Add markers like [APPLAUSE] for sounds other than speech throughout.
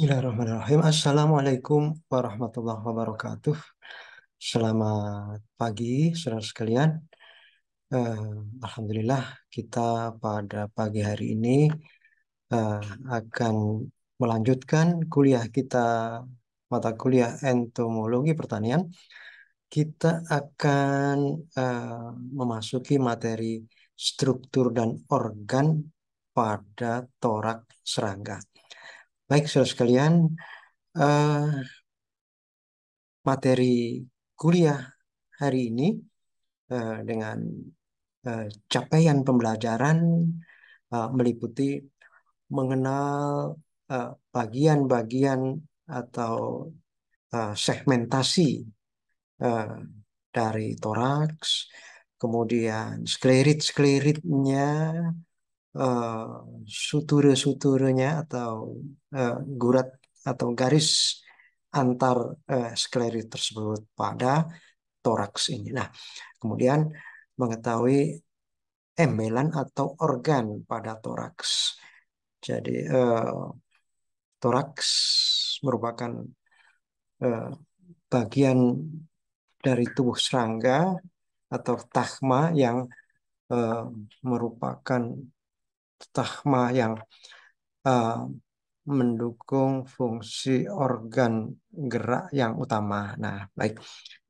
Bismillahirrahmanirrahim. Assalamualaikum warahmatullahi wabarakatuh. Selamat pagi, saudara sekalian. Uh, Alhamdulillah, kita pada pagi hari ini uh, akan melanjutkan kuliah kita, mata kuliah entomologi pertanian. Kita akan uh, memasuki materi struktur dan organ pada torak serangga Baik, saudara sekalian, uh, materi kuliah hari ini uh, dengan uh, capaian pembelajaran uh, meliputi mengenal bagian-bagian uh, atau uh, segmentasi uh, dari toraks, kemudian sklerit-skleritnya, uh, suture-suturenya atau uh, gurat atau garis antar uh, sklerit tersebut pada toraks ini. Nah, kemudian mengetahui embelan atau organ pada toraks. Jadi uh, toraks merupakan uh, bagian dari tubuh serangga atau tahma yang uh, merupakan Tahma yang uh, mendukung fungsi organ gerak yang utama. Nah, baik.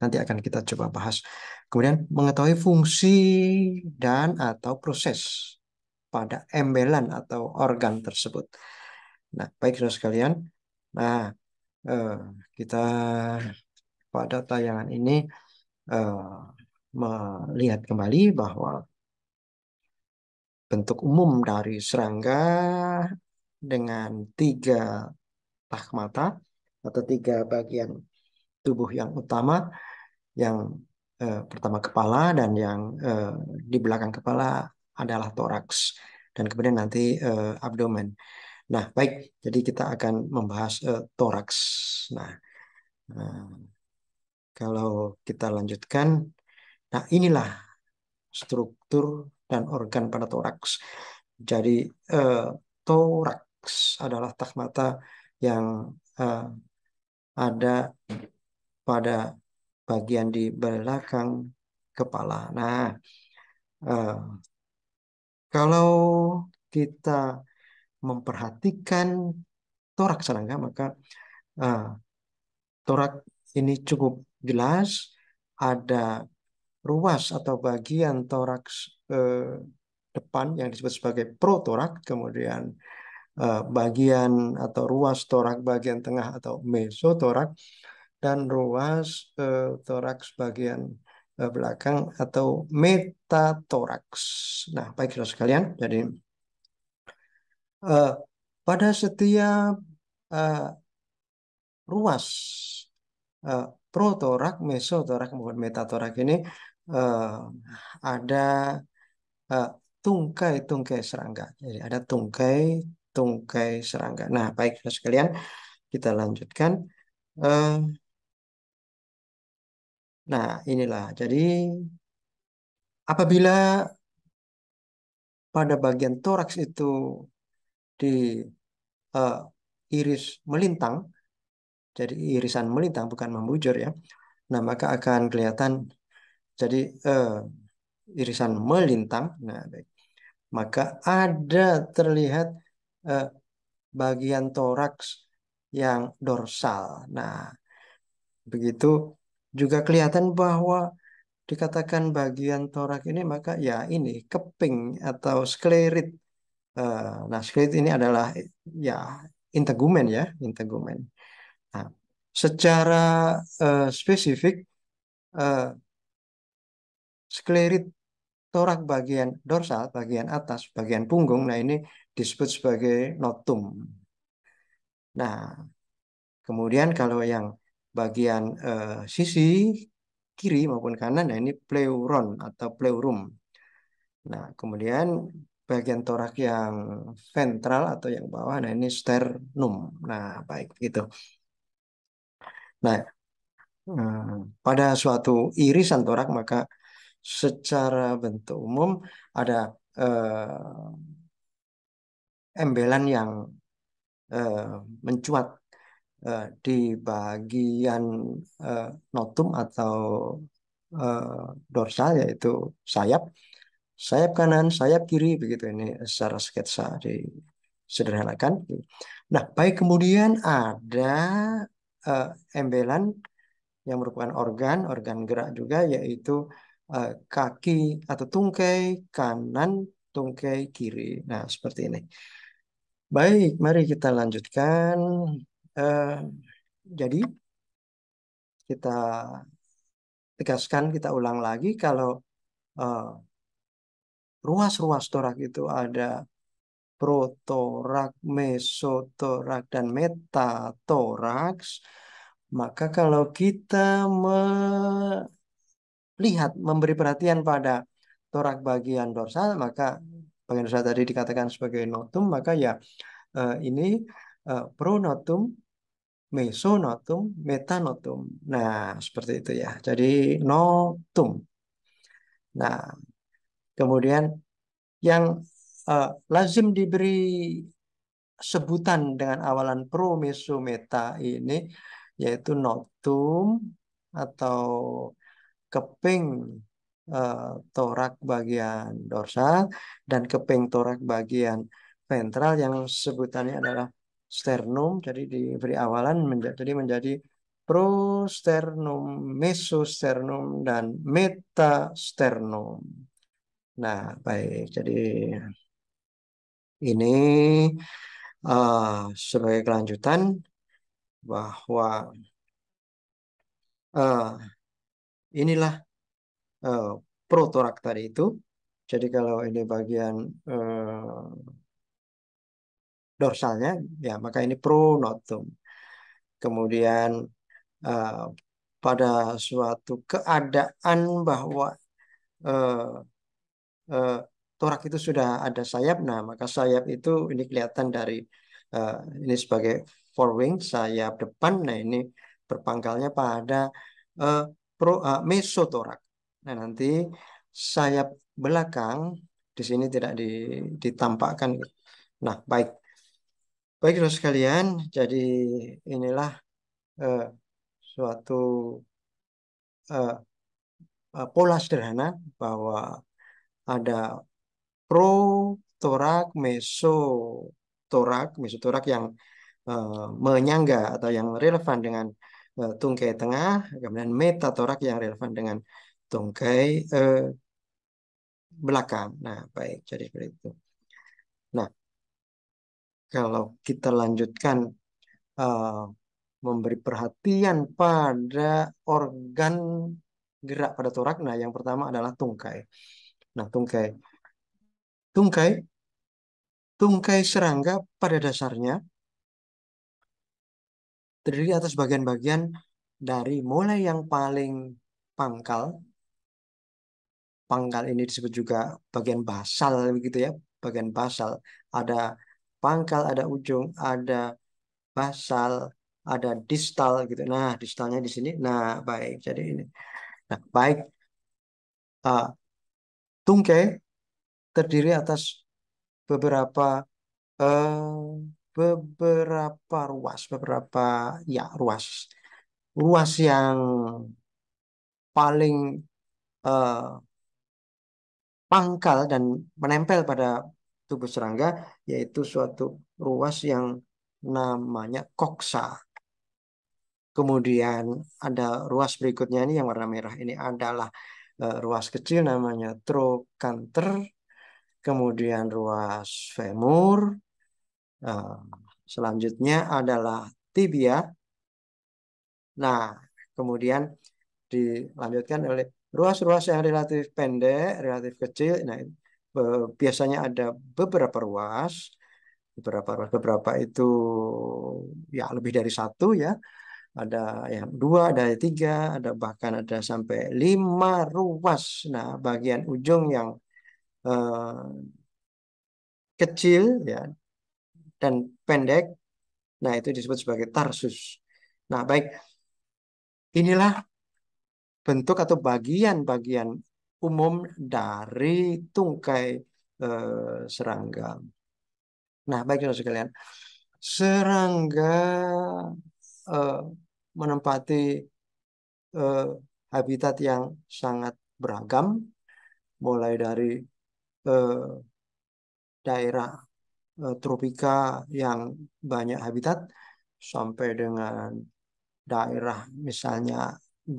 Nanti akan kita coba bahas. Kemudian mengetahui fungsi dan atau proses pada embelan atau organ tersebut. Nah, baik Saudara sekalian. Nah, eh, kita pada tayangan ini eh, melihat kembali bahwa bentuk umum dari serangga dengan tiga pah mata atau tiga bagian tubuh yang utama yang eh, pertama kepala dan yang eh, di belakang kepala adalah toraks dan kemudian nanti eh, abdomen. Nah, baik. Jadi kita akan membahas eh, toraks. Nah, eh, kalau kita lanjutkan, nah inilah struktur dan organ pada toraks. Jadi eh, toraks adalah takmata yang eh, ada pada bagian di belakang kepala. Nah, eh, kalau kita memperhatikan toraks serangga maka eh, torak ini cukup jelas ada ruas atau bagian toraks eh, depan yang disebut sebagai protorak, kemudian eh, bagian atau ruas torak bagian tengah atau mesotorak, dan ruas eh, torak sebagian bagian eh, belakang atau metatoraks. Nah, baik saudara sekalian, jadi eh, pada setiap eh, ruas eh, protorak, mesotorak, maupun metatorak ini eh, ada tungkai-tungkai eh, serangga. Jadi ada tungkai-tungkai serangga. Nah, baik saudara sekalian, kita lanjutkan. Uh, nah, inilah. Jadi apabila pada bagian toraks itu di uh, iris melintang, jadi irisan melintang bukan membujur ya. Nah, maka akan kelihatan jadi uh, irisan melintang. Nah, baik. Maka ada terlihat eh, bagian toraks yang dorsal. Nah, begitu juga kelihatan bahwa dikatakan bagian torak ini maka ya ini keping atau sklerit. Eh, nah, sklerit ini adalah ya integumen ya, integumen. Nah, secara eh, spesifik eh, sklerit torak bagian dorsal, bagian atas, bagian punggung, nah ini disebut sebagai notum. Nah, kemudian kalau yang bagian eh, sisi kiri maupun kanan, nah ini pleuron atau pleurum. Nah, kemudian bagian torak yang ventral atau yang bawah, nah ini sternum. Nah, baik gitu. Nah, eh, pada suatu irisan torak maka secara bentuk umum ada eh, embelan yang eh, mencuat eh, di bagian eh, notum atau eh, dorsal yaitu sayap sayap kanan sayap kiri begitu ini secara sketsa disederhanakan nah baik kemudian ada eh, embelan yang merupakan organ organ gerak juga yaitu Eh, kaki atau tungkai kanan, tungkai kiri. Nah, seperti ini. Baik, mari kita lanjutkan. Eh, jadi, kita tegaskan, kita ulang lagi kalau eh, ruas-ruas torak itu ada protorak, mesotorak, dan metatoraks, maka kalau kita lihat memberi perhatian pada torak bagian dorsal maka bagian dorsal tadi dikatakan sebagai notum maka ya eh, ini eh, pronotum mesonotum metanotum nah seperti itu ya jadi notum nah kemudian yang uh, lazim diberi sebutan dengan awalan pro meso meta ini yaitu notum atau keping eh, torak bagian dorsal dan keping torak bagian ventral yang sebutannya adalah sternum. Jadi diberi awalan menjadi, jadi menjadi prosternum, mesosternum, dan metasternum. Nah, baik. Jadi ini uh, sebagai kelanjutan bahwa uh, Inilah uh, eh, protorak tadi itu. Jadi kalau ini bagian uh, dorsalnya, ya maka ini pronotum. Kemudian uh, pada suatu keadaan bahwa uh, uh, torak itu sudah ada sayap, nah maka sayap itu ini kelihatan dari uh, ini sebagai forewing sayap depan, nah ini berpangkalnya pada uh, pro, uh, mesotorak. Nah, nanti sayap belakang di sini tidak ditampakkan. Nah, baik. Baik, saudara sekalian, jadi inilah uh, suatu uh, pola sederhana bahwa ada pro torak meso torak meso torak yang uh, menyangga atau yang relevan dengan E, tungkai tengah, kemudian metatorak yang relevan dengan tungkai eh, belakang. Nah, baik, jadi seperti itu. Nah, kalau kita lanjutkan eh, memberi perhatian pada organ gerak pada torak. Nah, yang pertama adalah tungkai. Nah, tungkai. Tungkai tungkai serangga pada dasarnya terdiri atas bagian-bagian dari mulai yang paling pangkal, pangkal ini disebut juga bagian basal begitu ya, bagian basal. Ada pangkal, ada ujung, ada basal, ada distal gitu. Nah, distalnya di sini. Nah, baik. Jadi ini. Nah, baik. Uh, tungkai terdiri atas beberapa uh, beberapa ruas, beberapa ya ruas, ruas yang paling uh, pangkal dan menempel pada tubuh serangga yaitu suatu ruas yang namanya koksa. Kemudian ada ruas berikutnya ini yang warna merah ini adalah uh, ruas kecil namanya trokanter, kemudian ruas femur, Nah, selanjutnya adalah tibia. Nah, kemudian dilanjutkan oleh ruas-ruas yang relatif pendek, relatif kecil. Nah, biasanya ada beberapa ruas, beberapa ruas, beberapa itu ya lebih dari satu ya. Ada yang dua, ada yang tiga, ada bahkan ada sampai lima ruas. Nah, bagian ujung yang eh, kecil ya dan pendek. Nah, itu disebut sebagai tarsus. Nah, baik. Inilah bentuk atau bagian-bagian umum dari tungkai e, serangga. Nah, baik saudara sekalian. Serangga e, menempati e, habitat yang sangat beragam mulai dari e, daerah Eh, tropika yang banyak habitat sampai dengan daerah misalnya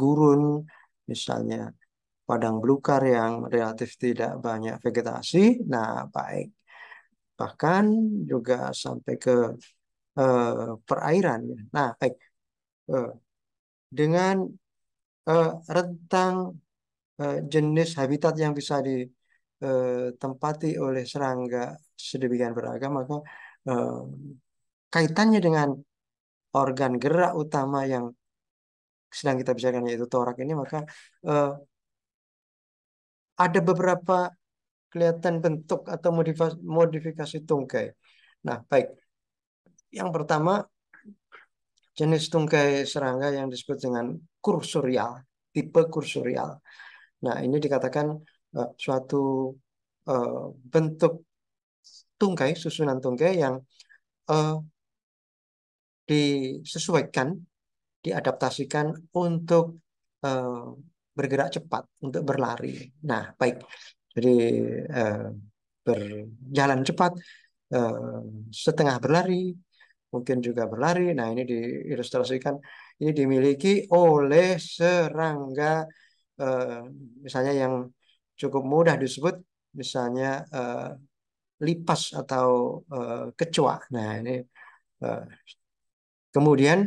gurun, misalnya padang belukar yang relatif tidak banyak vegetasi. Nah, baik. Bahkan juga sampai ke eh, perairan. Nah, baik. Eh, dengan eh, rentang eh, jenis habitat yang bisa di ditempati eh, tempati oleh serangga sedemikian beragam maka eh, kaitannya dengan organ gerak utama yang sedang kita bicarakan yaitu torak ini maka eh, ada beberapa kelihatan bentuk atau modifikasi, modifikasi tungkai. Nah, baik. Yang pertama jenis tungkai serangga yang disebut dengan kursorial, tipe kursorial. Nah, ini dikatakan Eh, suatu uh, bentuk tungkai, susunan tungkai yang uh, disesuaikan, diadaptasikan untuk uh, bergerak cepat, untuk berlari. Nah, baik. Jadi uh, berjalan cepat, uh, setengah berlari, mungkin juga berlari. Nah, ini diilustrasikan ini dimiliki oleh serangga uh, misalnya yang cukup mudah disebut misalnya uh, lipas atau uh, kecoa. Nah ini uh, kemudian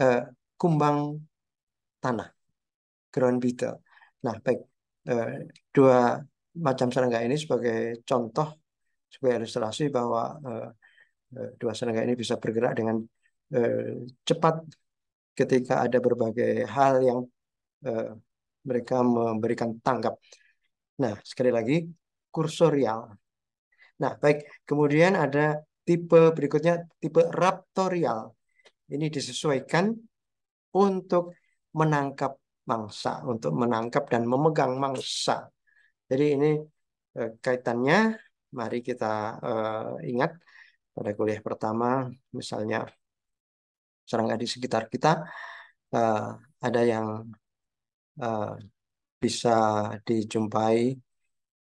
uh, kumbang tanah, ground beetle. Nah baik uh, dua macam serangga ini sebagai contoh sebagai ilustrasi bahwa uh, dua serangga ini bisa bergerak dengan uh, cepat ketika ada berbagai hal yang uh, mereka memberikan tanggap. Nah, sekali lagi, kursorial. Ya. Nah, baik. Kemudian ada tipe berikutnya, tipe raptorial. Ini disesuaikan untuk menangkap mangsa, untuk menangkap dan memegang mangsa. Jadi ini eh, kaitannya, mari kita eh, ingat pada kuliah pertama, misalnya serangga di sekitar kita, eh, ada yang eh, bisa dijumpai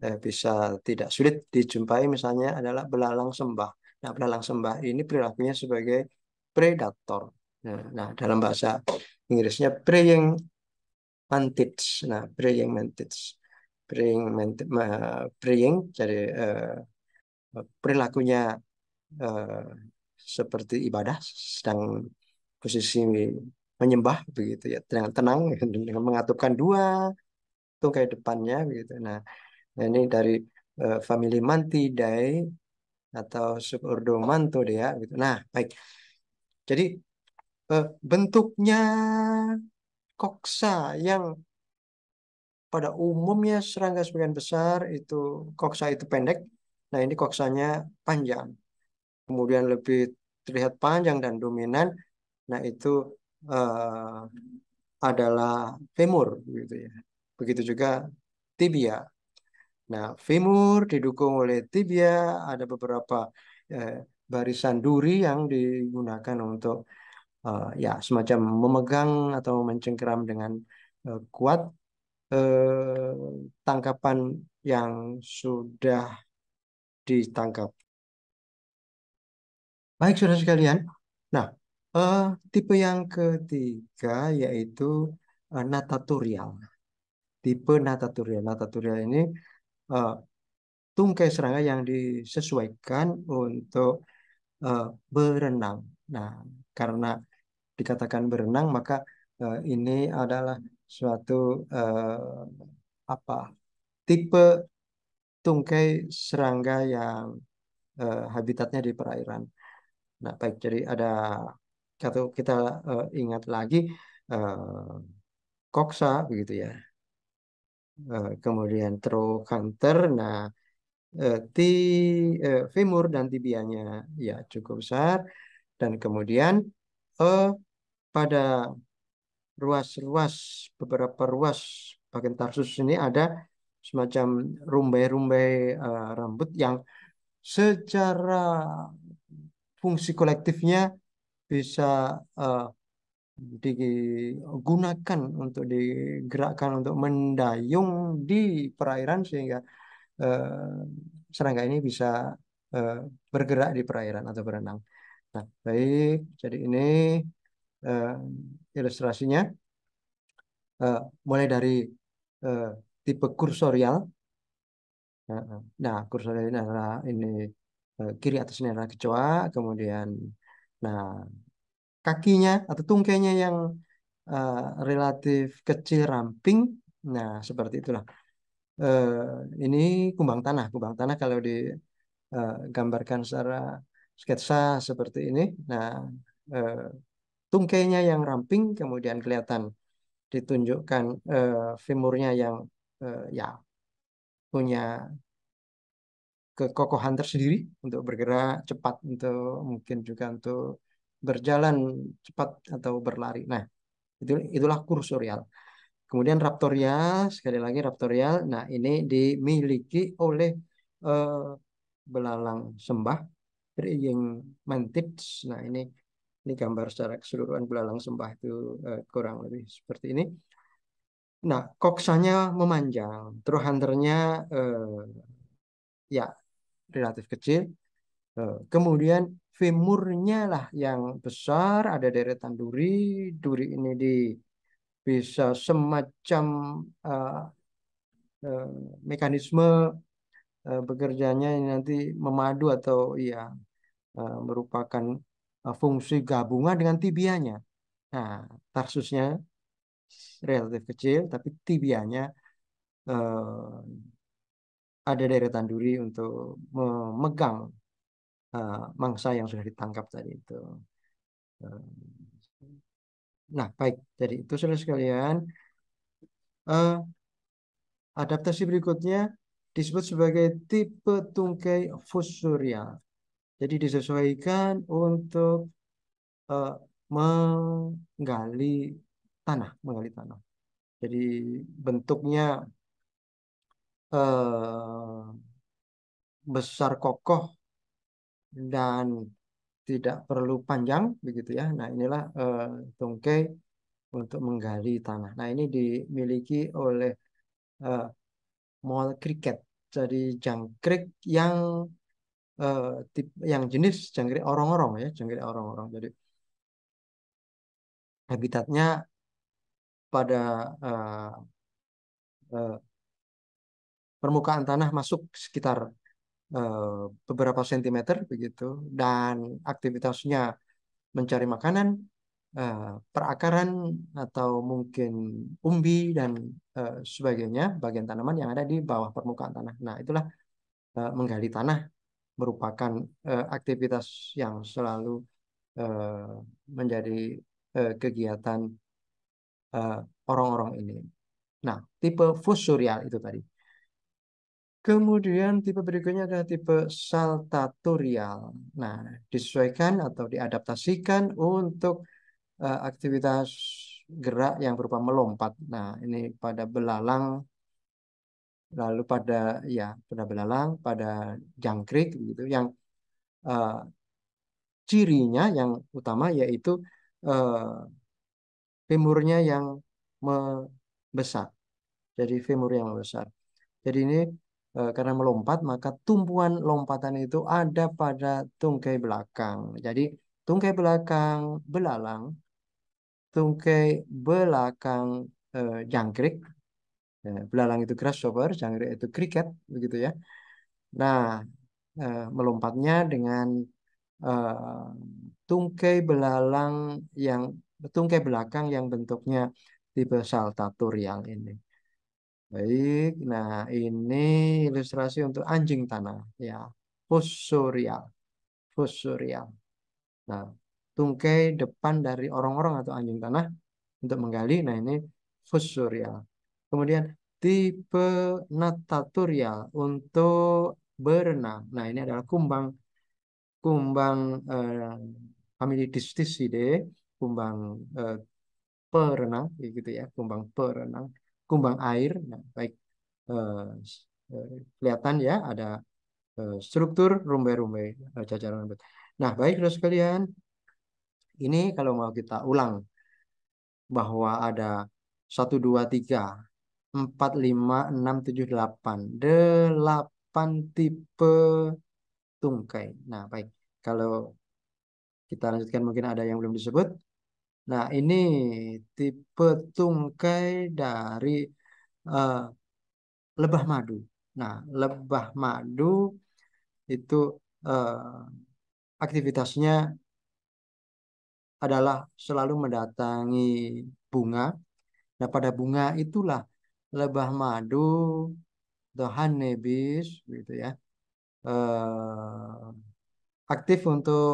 eh, bisa tidak sulit dijumpai misalnya adalah belalang sembah. Nah, belalang sembah ini perilakunya sebagai predator. Nah, nah dalam bahasa Inggrisnya praying mantids. Nah, praying mantids. praying mantids, uh, praying jadi uh, perilakunya uh, seperti ibadah sedang posisi menyembah begitu ya dengan tenang [LAUGHS] dengan mengatupkan dua tuh kayak depannya gitu. Nah, nah ini dari uh, family Mantidae atau subordo manto dia gitu. Nah, baik. Jadi uh, bentuknya koksa yang pada umumnya serangga sebagian besar itu koksa itu pendek. Nah, ini koksanya panjang. Kemudian lebih terlihat panjang dan dominan. Nah, itu uh, adalah femur gitu ya. Begitu juga tibia. Nah, femur didukung oleh tibia, ada beberapa eh, barisan duri yang digunakan untuk eh, ya semacam memegang atau mencengkeram dengan eh, kuat eh, tangkapan yang sudah ditangkap. Baik, sudah sekalian. Nah, eh, tipe yang ketiga yaitu eh, natatorial tipe nataturya. Nataturya ini uh, tungkai serangga yang disesuaikan untuk uh, berenang. Nah, karena dikatakan berenang maka uh, ini adalah suatu uh, apa tipe tungkai serangga yang uh, habitatnya di perairan. Nah, baik jadi ada kita uh, ingat lagi uh, koksa begitu ya uh, kemudian trochanter nah uh, ti uh, femur dan tibianya ya cukup besar dan kemudian uh, pada ruas-ruas beberapa ruas bagian tarsus ini ada semacam rumbai-rumbai uh, rambut yang secara fungsi kolektifnya bisa uh, digunakan untuk digerakkan untuk mendayung di perairan sehingga uh, serangga ini bisa uh, bergerak di perairan atau berenang. Nah, baik, jadi ini uh, ilustrasinya Uh, mulai dari uh, tipe kursorial. Nah, kursorial ini adalah ini uh, kiri atas ini adalah kecoa, kemudian nah kakinya atau tungkainya yang uh, relatif kecil ramping. Nah, seperti itulah. Uh, ini kumbang tanah. Kumbang tanah kalau digambarkan eh, secara sketsa seperti ini. Nah, uh, tungkainya yang ramping kemudian kelihatan ditunjukkan uh, femurnya yang uh, ya punya kekokohan tersendiri untuk bergerak cepat untuk mungkin juga untuk berjalan cepat atau berlari. Nah, itulah kursorial. Kemudian raptorial, sekali lagi raptorial. Nah, ini dimiliki oleh uh, belalang sembah yang mantids. Nah, ini ini gambar secara keseluruhan belalang sembah itu uh, kurang lebih seperti ini. Nah, koksanya memanjang, terus hunternya uh, ya relatif kecil. Uh, kemudian femurnya lah yang besar, ada deretan duri. Duri ini di bisa semacam uh, uh, mekanisme uh, bekerjanya nanti memadu atau ya uh, merupakan uh, fungsi gabungan dengan tibianya. Nah, tarsusnya relatif kecil, tapi tibianya uh, ada deretan duri untuk memegang Eh, mangsa yang sudah ditangkap tadi itu. Eh, nah, baik. Jadi itu sudah sekalian. Eh, adaptasi berikutnya disebut sebagai tipe tungkai fusuria. Jadi disesuaikan untuk menggali tanah, menggali tanah. Jadi bentuknya uh, besar kokoh dan tidak perlu panjang begitu ya. Nah inilah uh, eh, tungkai untuk menggali tanah. Nah ini dimiliki oleh uh, mall cricket. Jadi jangkrik yang uh, tip, yang jenis jangkrik orang-orang ya, jangkrik orang-orang. Jadi habitatnya pada uh, uh, permukaan tanah masuk sekitar Eh, beberapa sentimeter begitu dan aktivitasnya mencari makanan eh, perakaran atau mungkin umbi dan eh, sebagainya bagian tanaman yang ada di bawah permukaan tanah nah itulah menggali tanah merupakan aktivitas yang selalu menjadi kegiatan orang-orang ini nah tipe fusurial itu tadi Kemudian tipe berikutnya adalah tipe saltatorial. Nah, disesuaikan atau diadaptasikan untuk uh, aktivitas gerak yang berupa melompat. Nah, ini pada belalang lalu pada ya pada belalang, pada jangkrik gitu yang uh, cirinya yang utama yaitu uh, femurnya yang membesar. Jadi femur yang membesar. Jadi ini Eh, karena melompat maka tumpuan lompatan itu ada pada tungkai belakang. Jadi tungkai belakang belalang, tungkai belakang eh, jangkrik, eh, belalang itu grasshopper, jangkrik itu cricket begitu ya. Nah, eh, melompatnya dengan eh, tungkai belalang yang tungkai belakang yang bentuknya tipe saltatorial ini. Baik, nah ini ilustrasi untuk anjing tanah ya. Fusurial. Fusurial. Nah, tungkai depan dari orang-orang atau anjing tanah untuk menggali. Nah, ini fusurial. Kemudian tipe nataturia untuk berenang. Nah, ini adalah kumbang kumbang eh, famili distisidae, kumbang eh, perenang gitu ya, kumbang perenang kumbang air. Nah, baik eh, eh, kelihatan ya ada eh, struktur rumbai-rumbai eh, jajaran rambut. Nah, baik terus kalian Ini kalau mau kita ulang bahwa ada satu dua tiga empat lima enam tujuh delapan delapan tipe tungkai. Nah, baik. Kalau kita lanjutkan mungkin ada yang belum disebut. Nah, ini tipe tungkai dari uh, lebah madu. Nah, lebah madu itu uh, aktivitasnya adalah selalu mendatangi bunga. Nah, pada bunga itulah lebah madu atau honeybees gitu ya. Uh, aktif untuk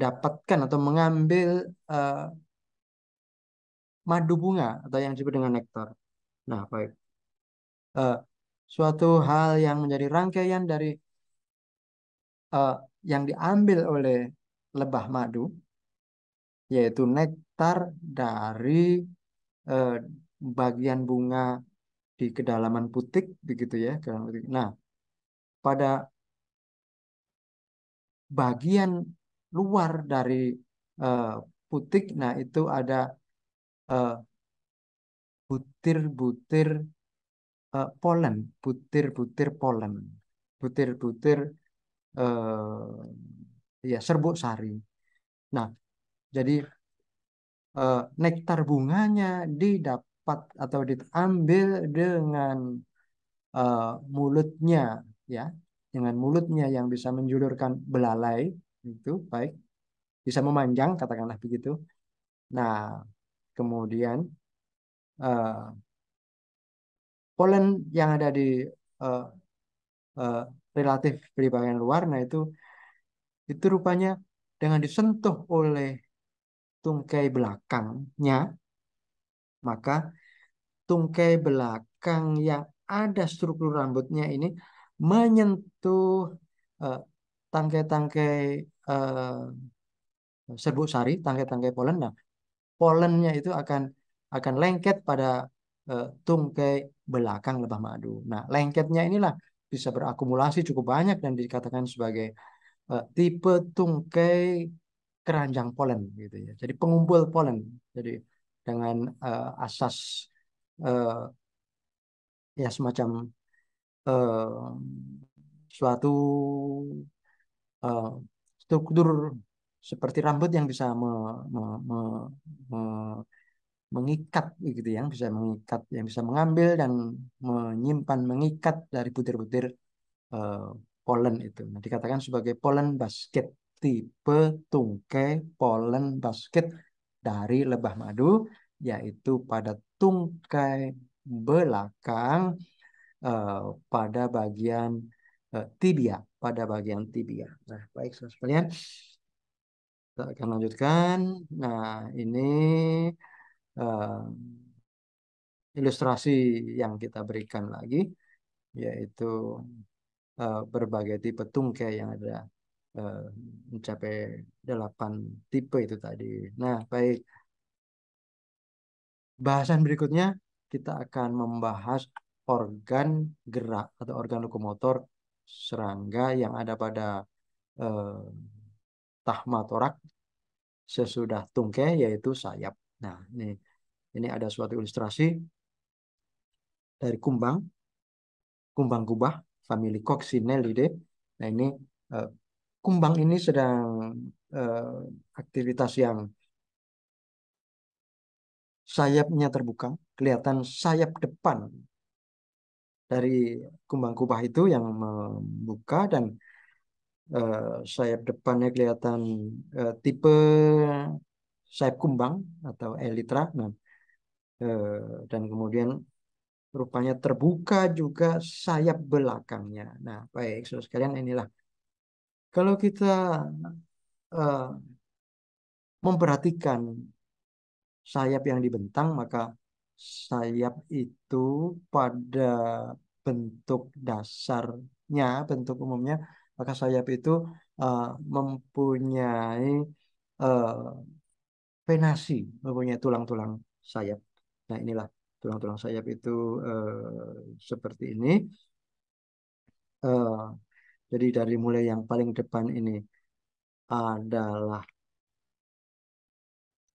dapatkan atau mengambil uh, madu bunga atau yang disebut dengan nektar. Nah, baik. Uh, suatu hal yang menjadi rangkaian dari uh, yang diambil oleh lebah madu, yaitu nektar dari uh, bagian bunga di kedalaman putik, begitu ya. Kedalaman putik. Nah, pada bagian luar dari uh, eh, putik, nah itu ada eh, butir-butir uh, uh, polen, butir-butir polen, butir-butir uh, ya serbuk sari. Nah, jadi uh, nektar bunganya didapat atau diambil dengan uh, mulutnya, ya, dengan mulutnya yang bisa menjulurkan belalai itu baik bisa memanjang katakanlah begitu nah kemudian uh, polen yang ada di uh, uh, relatif di bagian luar nah itu itu rupanya dengan disentuh oleh tungkai belakangnya maka tungkai belakang yang ada struktur rambutnya ini menyentuh uh, tangkai-tangkai uh, serbuk sari, tangkai-tangkai polen. Nah, polennya itu akan akan lengket pada uh, tungkai belakang lebah madu. Nah, lengketnya inilah bisa berakumulasi cukup banyak dan dikatakan sebagai uh, tipe tungkai keranjang polen gitu ya. Jadi pengumpul polen. Jadi dengan uh, asas uh, ya semacam uh, suatu uh, struktur seperti rambut yang bisa me, me, me, me, mengikat gitu yang bisa mengikat yang bisa mengambil dan menyimpan mengikat dari butir-butir uh, eh, polen itu. Nah, dikatakan sebagai polen basket tipe tungkai polen basket dari lebah madu yaitu pada tungkai belakang uh, pada bagian Eh, tibia pada bagian tibia. Nah, baik saudara sekalian. Kita akan lanjutkan. Nah, ini uh, ilustrasi yang kita berikan lagi yaitu uh, berbagai tipe tungkai yang ada uh, mencapai delapan tipe itu tadi. Nah, baik. Bahasan berikutnya kita akan membahas organ gerak atau organ lokomotor serangga yang ada pada eh, tahma sesudah tungke yaitu sayap. Nah, ini ini ada suatu ilustrasi dari kumbang kumbang kubah famili Coccinellidae. Nah, ini eh, kumbang ini sedang eh, aktivitas yang sayapnya terbuka, kelihatan sayap depan dari kumbang kupah itu yang membuka dan uh, sayap depannya kelihatan uh, tipe sayap kumbang atau elitra. Nah, uh, dan kemudian rupanya terbuka juga sayap belakangnya. Nah, baik so sekalian inilah kalau kita uh, memperhatikan sayap yang dibentang maka sayap itu pada bentuk dasarnya, bentuk umumnya, maka sayap itu uh, mempunyai uh, venasi, mempunyai tulang-tulang sayap. Nah inilah tulang-tulang sayap itu uh, seperti ini. Uh, jadi dari mulai yang paling depan ini adalah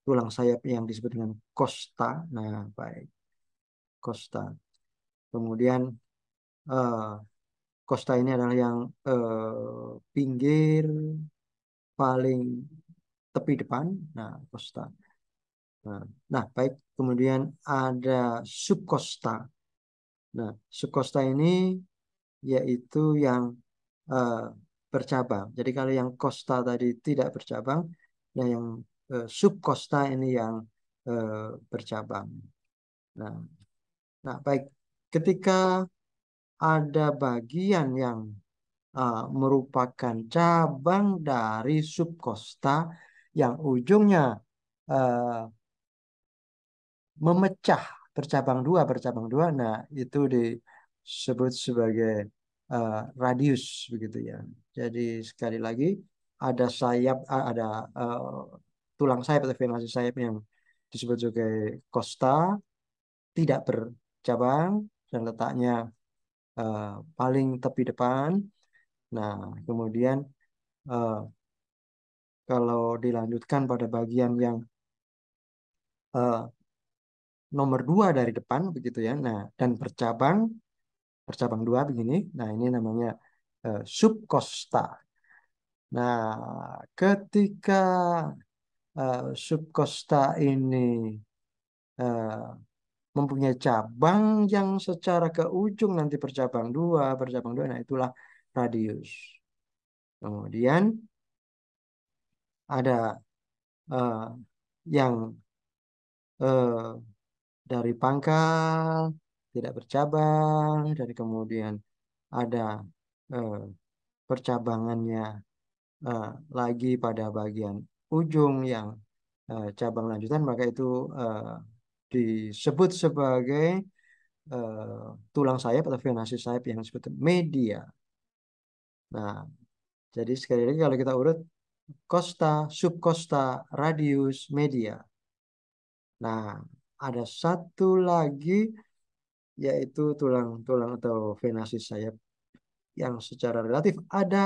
tulang sayap yang disebut dengan costa. Nah, baik. Costa. Kemudian uh, costa ini adalah yang uh, pinggir paling tepi depan. Nah, costa. Nah, nah, baik. Kemudian ada subcosta. Nah, subcosta ini yaitu yang uh, bercabang. Jadi kalau yang costa tadi tidak bercabang, nah yang Eh, subkosta ini yang eh, bercabang. Nah, nah baik ketika ada bagian yang uh, merupakan cabang dari subkosta yang ujungnya uh, memecah bercabang dua bercabang dua nah itu disebut sebagai uh, radius begitu ya jadi sekali lagi ada sayap ada uh, tulang sayap atau venasi sayap yang disebut juga costa tidak bercabang dan letaknya uh, paling tepi depan. Nah, kemudian uh, kalau dilanjutkan pada bagian yang uh, nomor dua dari depan begitu ya. Nah, dan bercabang bercabang dua begini. Nah, ini namanya uh, subkosta. Nah, ketika uh, subkosta ini uh, mempunyai cabang yang secara ke ujung nanti bercabang dua, bercabang dua, nah itulah radius. Kemudian ada uh, yang uh, dari pangkal tidak bercabang, dari kemudian ada uh, percabangannya uh, lagi pada bagian ujung yang uh, cabang lanjutan maka itu uh, disebut sebagai uh, tulang sayap atau venasi sayap yang disebut media. Nah, jadi sekali lagi kalau kita urut kosta, subkosta, radius, media. Nah, ada satu lagi yaitu tulang-tulang atau venasi sayap yang secara relatif ada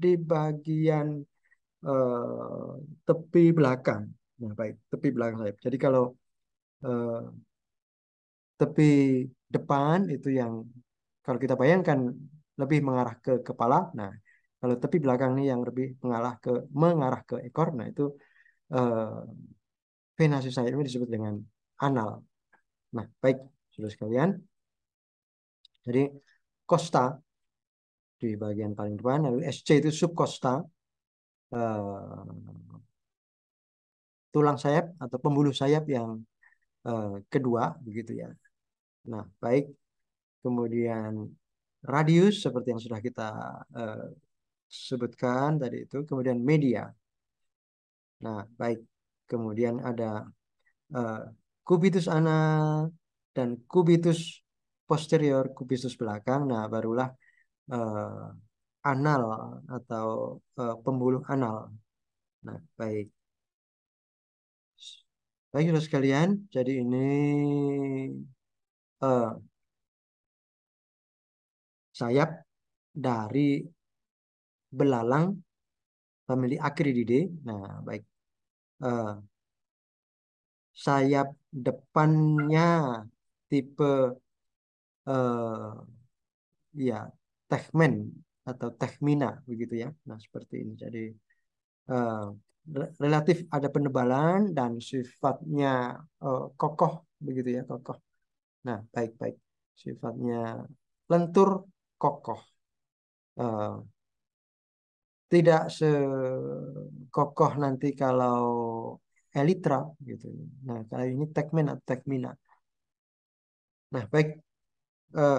di bagian Eh, tepi belakang. Nah, baik, tepi belakang sayap. Jadi kalau uh, tepi depan itu yang kalau kita bayangkan lebih mengarah ke kepala. Nah, kalau tepi belakang ini yang lebih mengarah ke mengarah ke ekor. Nah, itu uh, vena sayap ini disebut dengan anal. Nah, baik, saudara sekalian. Jadi costa di bagian paling depan, lalu SC itu subcosta Eh, tulang sayap atau pembuluh sayap yang uh, kedua begitu ya. Nah, baik. Kemudian radius seperti yang sudah kita uh, sebutkan tadi itu, kemudian media. Nah, baik. Kemudian ada uh, cubitus anal dan kubitus posterior, kubitus belakang. Nah, barulah uh, anal atau uh, pembuluh anal. Nah, baik. Baik, terus sekalian. Jadi ini uh, sayap dari belalang famili Acrididae. Nah, baik. Uh, sayap depannya tipe uh, ya tegmen atau tekmina begitu ya. Nah seperti ini. Jadi uh, relatif ada penebalan dan sifatnya uh, kokoh begitu ya kokoh. Nah baik baik sifatnya lentur kokoh. Uh, tidak sekokoh nanti kalau elitra gitu. Nah kalau ini tekmen atau tekmina. Nah baik uh,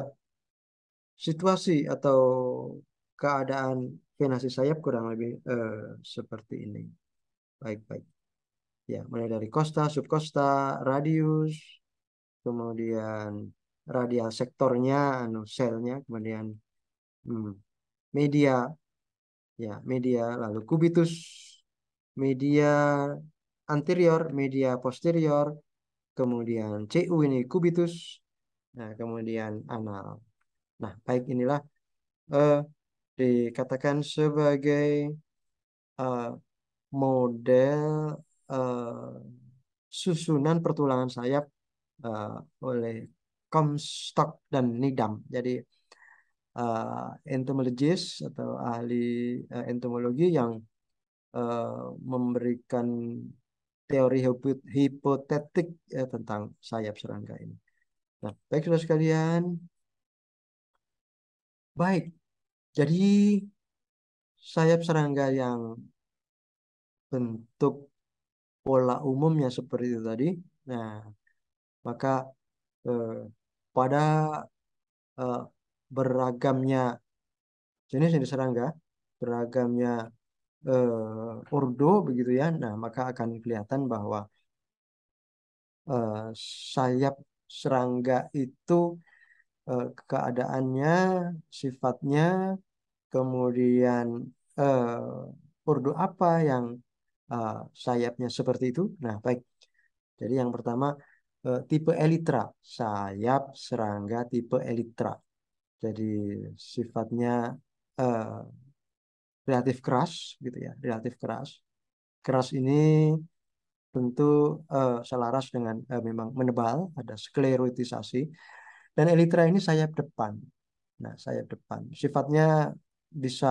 situasi atau keadaan venasi sayap kurang lebih uh, seperti ini. Baik-baik. Ya, mulai dari kosta, subkosta, radius, kemudian radial sektornya, anu selnya, kemudian hmm, media, ya media, lalu kubitus, media anterior, media posterior, kemudian CU ini kubitus, nah kemudian anal. Nah, baik inilah Uh, dikatakan sebagai uh, model uh, susunan pertulangan sayap uh, oleh Comstock dan Needham. Jadi uh, entomologis atau ahli uh, entomologi yang uh, memberikan teori hipotetik ya, tentang sayap serangga ini. Nah, baik sudah sekalian. Baik, jadi sayap serangga yang bentuk pola umumnya seperti itu tadi. Nah, maka eh, pada eh, beragamnya jenis-jenis serangga, beragamnya eh, ordo begitu ya. Nah, maka akan kelihatan bahwa eh, sayap serangga itu Eh, keadaannya, sifatnya, kemudian uh, eh, urdu apa yang uh, sayapnya seperti itu. Nah, baik. Jadi yang pertama uh, tipe elitra, sayap serangga tipe elitra. Jadi sifatnya uh, relatif keras gitu ya, relatif keras. Keras ini tentu uh, selaras dengan uh, memang menebal, ada sklerotisasi. Dan elitra ini sayap depan. Nah, sayap depan. Sifatnya bisa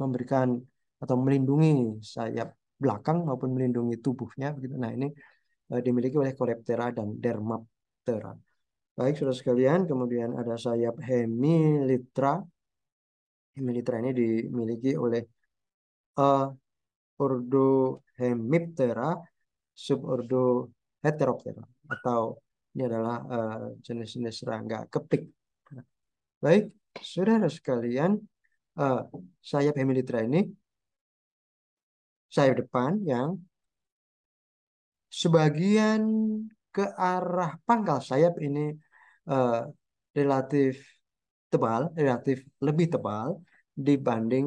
memberikan atau melindungi sayap belakang maupun melindungi tubuhnya begitu. Nah, ini eh, dimiliki oleh Coleoptera dan Dermaptera. Baik, Saudara sekalian, kemudian ada sayap hemilitra. Hemilitra ini dimiliki oleh uh, ordo Hemiptera, subordo Heteroptera atau ini adalah eh, jenis-jenis uh, serangga kepik. Baik, saudara sekalian, uh, sayap hemilitra ini sayap depan yang sebagian ke arah pangkal sayap ini uh, relatif tebal, relatif lebih tebal dibanding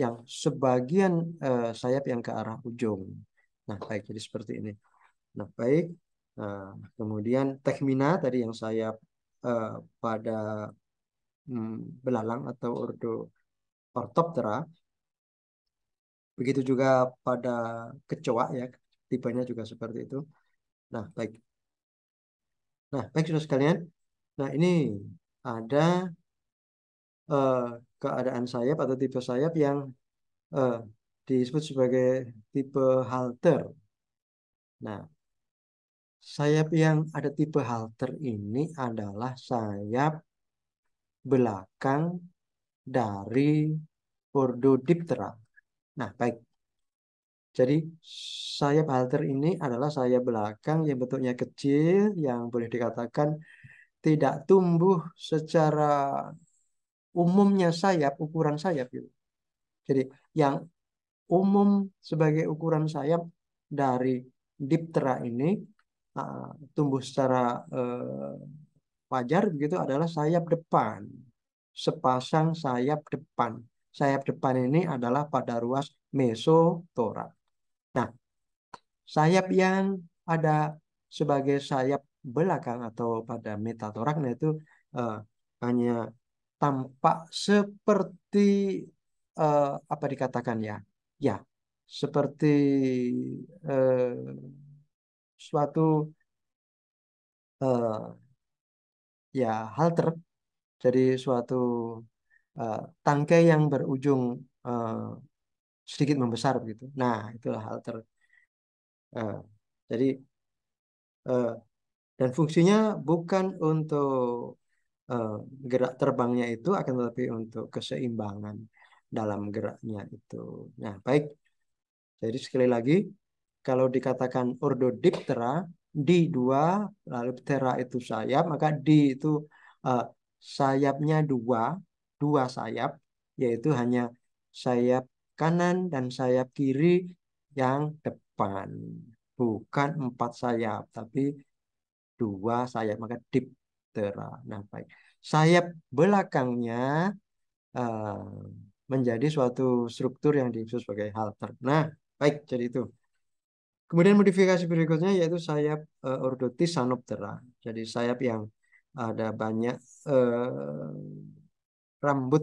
yang sebagian uh, sayap yang ke arah ujung. Nah, baik jadi seperti ini. Nah, baik Nah, kemudian tekmina tadi yang saya eh, pada hmm, belalang atau ordo ortoptera. Begitu juga pada kecoa ya, tipenya juga seperti itu. Nah, baik. Nah, baik sudah sekalian. Nah, ini ada eh, keadaan sayap atau tipe sayap yang eh, disebut sebagai tipe halter. Nah, Sayap yang ada tipe halter ini adalah sayap belakang dari diptera. Nah, baik. Jadi sayap halter ini adalah sayap belakang yang bentuknya kecil, yang boleh dikatakan tidak tumbuh secara umumnya sayap, ukuran sayap. Gitu. Jadi yang umum sebagai ukuran sayap dari diptera ini Eh, tumbuh secara uh, wajar begitu adalah sayap depan. Sepasang sayap depan. Sayap depan ini adalah pada ruas mesotorak. Nah, sayap yang ada sebagai sayap belakang atau pada metatorak nah itu uh, hanya tampak seperti uh, apa dikatakan ya? Ya, seperti uh, suatu eh, ya halter jadi suatu uh, tangkai yang berujung uh, sedikit membesar begitu. Nah itulah halter. Uh, eh, jadi uh, dan fungsinya bukan untuk uh, gerak terbangnya itu akan tetapi untuk keseimbangan dalam geraknya itu. Nah baik. Jadi sekali lagi kalau dikatakan ordo diptera di dua lalu ptera itu sayap maka di itu uh, sayapnya dua dua sayap yaitu hanya sayap kanan dan sayap kiri yang depan bukan empat sayap tapi dua sayap maka diptera nah baik sayap belakangnya uh, menjadi suatu struktur yang disebut sebagai halter nah baik jadi itu Kemudian modifikasi berikutnya yaitu sayap uh, Ordotis sanoptera. Jadi sayap yang ada banyak uh, rambut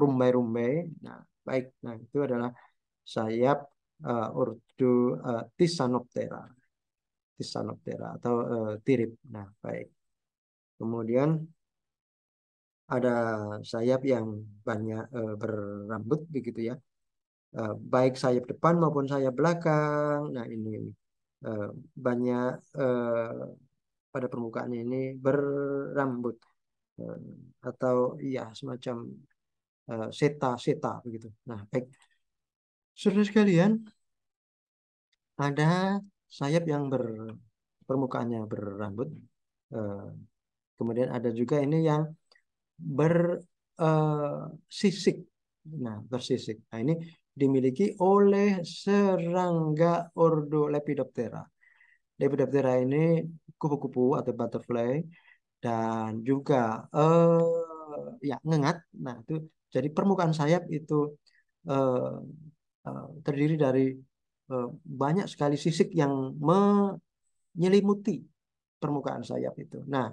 rumbai-rumbai. Nah, baik. Nah, itu adalah sayap uh, Ordo uh, Tisanoptera. Tisanoptera atau uh, tirip. Nah, baik. Kemudian ada sayap yang banyak uh, berambut begitu ya. Eh, baik sayap depan maupun sayap belakang. Nah ini eh, banyak eh, pada permukaannya ini berambut atau ya semacam seta-seta begitu. Nah baik, saudara sekalian ada sayap yang ber permukaannya berambut. Kemudian ada juga ini yang bersisik. Nah, bersisik. Nah, ini dimiliki oleh serangga ordo Lepidoptera. Lepidoptera ini kupu-kupu atau butterfly dan juga eh, ya ngengat. Nah, itu jadi permukaan sayap itu uh, uh, terdiri dari uh, banyak sekali sisik yang menyelimuti permukaan sayap itu. Nah,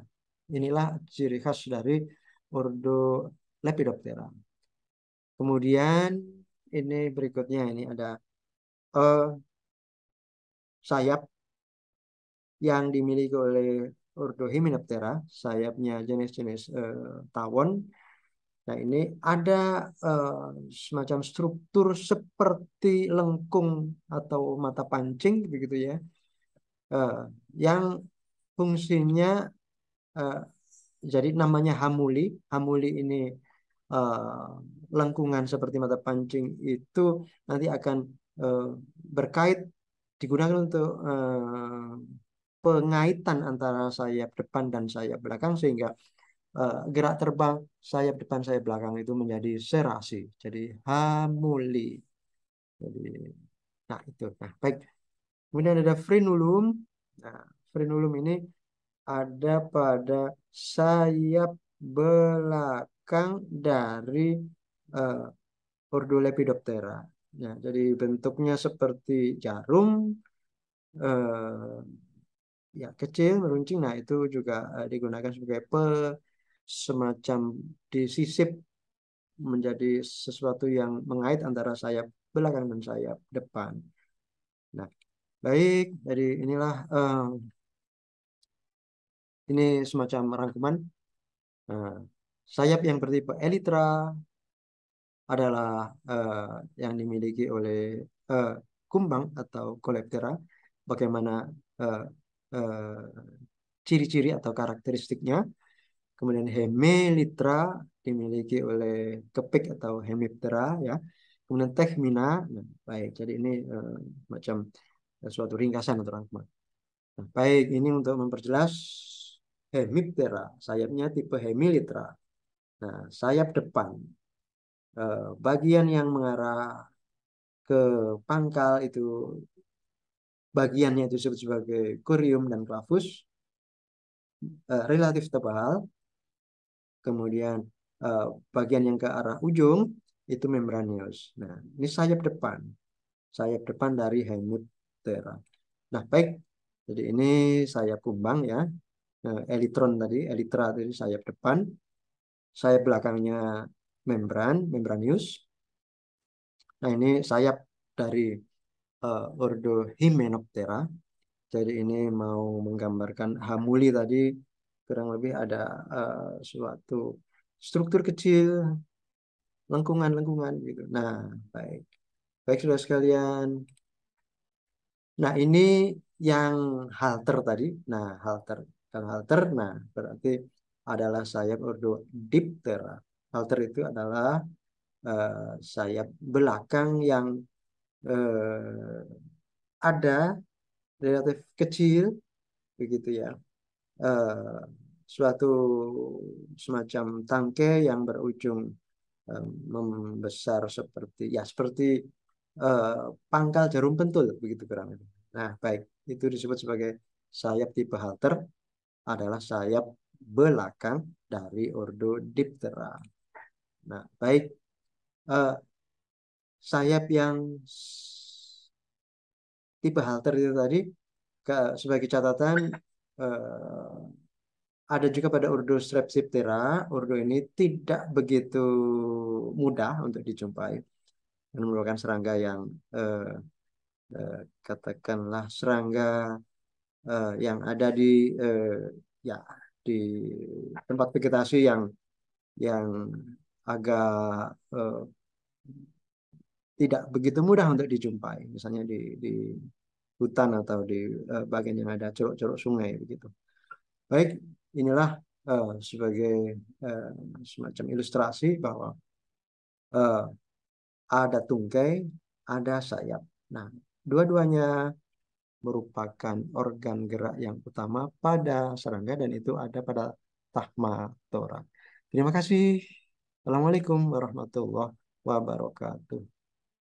inilah ciri khas dari ordo Lepidoptera. Kemudian ini berikutnya ini ada uh, sayap yang dimiliki oleh Ordohimenoptera, sayapnya jenis-jenis uh, tawon. Nah, ini ada uh, semacam struktur seperti lengkung atau mata pancing begitu ya. Uh, yang fungsinya uh, jadi namanya hamuli. Hamuli ini uh, lengkungan seperti mata pancing itu nanti akan uh, berkait digunakan untuk uh, pengaitan antara sayap depan dan sayap belakang sehingga uh, gerak terbang sayap depan sayap belakang itu menjadi serasi jadi hamuli jadi nah itu nah baik kemudian ada frenulum nah frenulum ini ada pada sayap belakang belakang dari uh, eh, Lepidoptera. Ya, jadi bentuknya seperti jarum uh, ya kecil meruncing. Nah, itu juga uh, digunakan sebagai pe semacam disisip menjadi sesuatu yang mengait antara sayap belakang dan sayap depan. Nah, baik, jadi inilah uh, ini semacam rangkuman. Uh, Sayap yang bertipe elitra adalah uh, yang dimiliki oleh uh, kumbang atau coleoptera. Bagaimana eh, ciri-ciri atau karakteristiknya. Kemudian hemilitra dimiliki oleh kepik atau hemiptera ya. Kemudian tekmina, nah, baik. Jadi ini uh, macam uh, suatu ringkasan untuk rangkuman. Nah, baik, ini untuk memperjelas hemiptera, sayapnya tipe hemilitra. Nah, sayap depan, eh, bagian yang mengarah ke pangkal itu bagiannya itu disebut sebagai kurium dan clavus eh, relatif tebal. Kemudian eh, bagian yang ke arah ujung itu membranius. Nah, ini sayap depan. Sayap depan dari Hemiptera. Nah, baik. Jadi ini sayap kumbang ya. elitron tadi, elitra tadi sayap depan sayap belakangnya membran, membranius. Nah ini sayap dari uh, ordo Hymenoptera. Jadi ini mau menggambarkan hamuli tadi kurang lebih ada uh, suatu struktur kecil, lengkungan-lengkungan gitu. Nah baik, baik sudah sekalian. Nah ini yang halter tadi. Nah halter, kan halter. Nah berarti adalah sayap ordo diptera. Halter itu adalah uh, sayap belakang yang uh, ada relatif kecil begitu ya. Uh, suatu semacam tangke yang berujung uh, membesar seperti ya seperti uh, pangkal jarum pentul begitu kurang lebih. Nah, baik. Itu disebut sebagai sayap tipe halter adalah sayap belakang dari ordo diptera. Nah, baik. Uh, sayap yang tipe halter itu tadi ke, sebagai catatan uh, ada juga pada ordo Strepsiptera. Ordo ini tidak begitu mudah untuk dijumpai dan merupakan serangga yang uh, uh, katakanlah serangga uh, yang ada di uh, ya di tempat vegetasi yang yang agak eh, tidak begitu mudah untuk dijumpai, misalnya di, di hutan atau di eh, bagian yang ada ceruk-ceruk sungai begitu. Baik, inilah eh, sebagai eh, semacam ilustrasi bahwa eh, ada tungkai, ada sayap. Nah, dua-duanya merupakan organ gerak yang utama pada serangga dan itu ada pada tahma torak. Terima kasih. Assalamualaikum warahmatullahi wabarakatuh.